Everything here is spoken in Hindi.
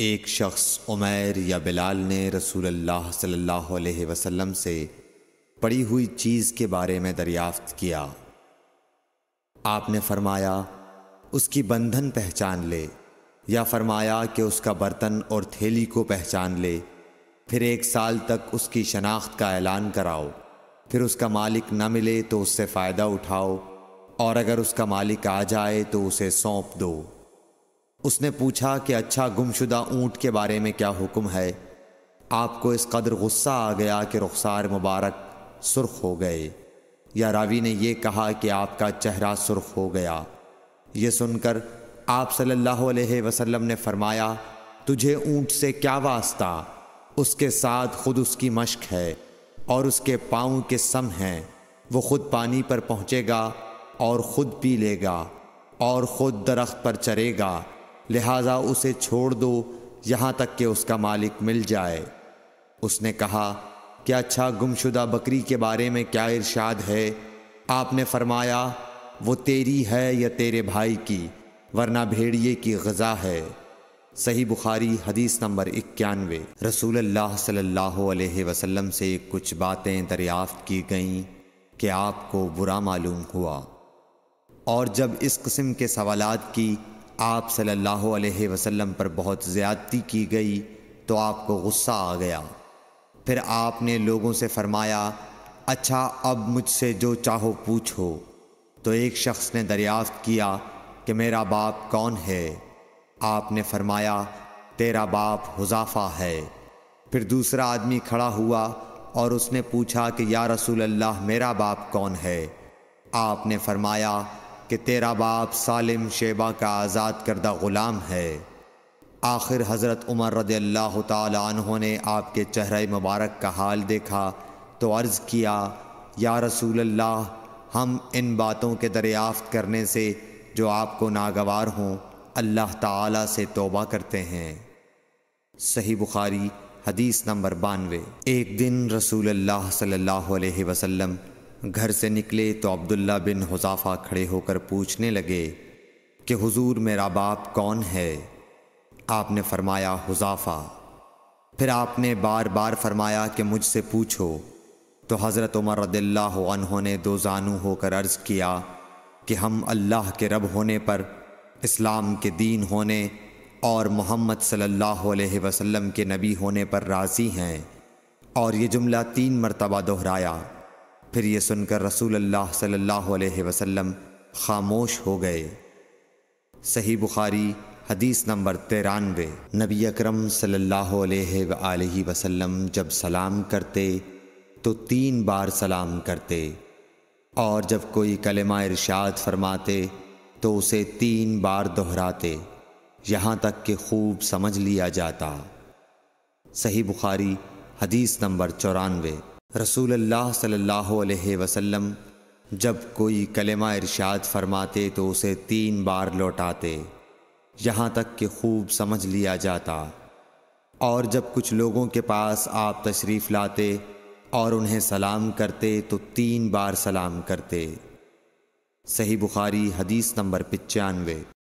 एक शख्स उमैर या बिलाल ने अल्लाह सल्लल्लाहु अलैहि वसल्लम से पड़ी हुई चीज़ के बारे में दरियाफ्त किया आपने फरमाया उसकी बंधन पहचान ले या फरमाया कि उसका बर्तन और थैली को पहचान ले फिर एक साल तक उसकी शनाख्त का ऐलान कराओ फिर उसका मालिक न मिले तो उससे फ़ायदा उठाओ और अगर उसका मालिक आ जाए तो उसे सौंप दो उसने पूछा कि अच्छा गुमशुदा ऊँट के बारे में क्या हुक्म है आपको इस कदर गुस्सा आ गया कि रुखसार मुबारक सुर्ख हो गए या रावी ने यह कहा कि आपका चेहरा सुर्ख हो गया ये सुनकर आप सल्लल्लाहु अलैहि वसल्लम ने फरमाया तुझे ऊँट से क्या वास्ता उसके साथ खुद उसकी मश्क है और उसके पाँव के सम हैं वो खुद पानी पर पहुँचेगा और ख़ुद पी लेगा और ख़ुद दरख्त पर चरेगा लिहाजा उसे छोड़ दो यहाँ तक कि उसका मालिक मिल जाए उसने कहा कि अच्छा गुमशुदा बकरी के बारे में क्या इरशाद है आपने फरमाया वो तेरी है या तेरे भाई की वरना भेड़िए की गज़ा है सही बुखारी हदीस नंबर इक्यानवे रसूल सल्लल्लाहु अलैहि वसल्लम से कुछ बातें दरियाफ्त की गईं कि आपको बुरा मालूम हुआ और जब इस किस्म के सवालात की आप सल्लल्लाहु अलैहि वसल्लम पर बहुत ज़्यादती की गई तो आपको गुस्सा आ गया फिर आपने लोगों से फरमाया अच्छा अब मुझसे जो चाहो पूछो तो एक शख्स ने दरियाफ्त किया कि मेरा बाप कौन है आपने फरमाया तेरा बाप हुजाफा है फिर दूसरा आदमी खड़ा हुआ और उसने पूछा कि या रसूल अल्लाह मेरा बाप कौन है आपने फरमाया कि तेरा बाप सालिम शेबा का आज़ाद करदा ग़ुलाम है आखिर हज़रत उमर रद अल्लाह तहों ने आपके चेहरे मुबारक का हाल देखा तो अर्ज़ किया या रसूल अल्लाह हम इन बातों के दरियाफ़त करने से जो आपको नागवार हों अल्लाह ताला से तोबा करते हैं सही बुखारी हदीस नंबर बानवे एक दिन रसूल अल्लाह सल्लल्लाहु अलैहि वसल्लम घर से निकले तो अब्दुल्ला बिन हुजाफा खड़े होकर पूछने लगे कि हुजूर मेरा बाप कौन है आपने फरमाया हुजाफा फिर आपने बार बार फरमाया कि मुझसे पूछो तो हज़रत उमर रदिल्ला ने दो जानू होकर अर्ज़ किया कि हम अल्लाह के रब होने पर इस्लाम के दीन होने और मोहम्मद सल्लल्लाहु अलैहि वसल्लम के नबी होने पर राज़ी हैं और ये जुमला तीन मरतबा दोहराया फिर ये सुनकर रसूल अल्लाह सल्लल्लाहु अलैहि वसल्लम खामोश हो गए सही बुखारी हदीस नंबर तिरानवे नबी अकरम सल्लल्लाहु अलैहि वसल्लम जब सलाम करते तो तीन बार सलाम करते और जब कोई कलमा इरशाद फरमाते तो उसे तीन बार दोहराते यहाँ तक कि खूब समझ लिया जाता सही बुखारी हदीस नंबर चौरानवे रसूल अल्लाह सल्लल्लाहु अलैहि वसल्लम जब कोई कलेमा इरशाद फरमाते तो उसे तीन बार लौटाते यहाँ तक कि खूब समझ लिया जाता और जब कुछ लोगों के पास आप तशरीफ़ लाते और उन्हें सलाम करते तो तीन बार सलाम करते सही बुखारी हदीस नंबर पचानवे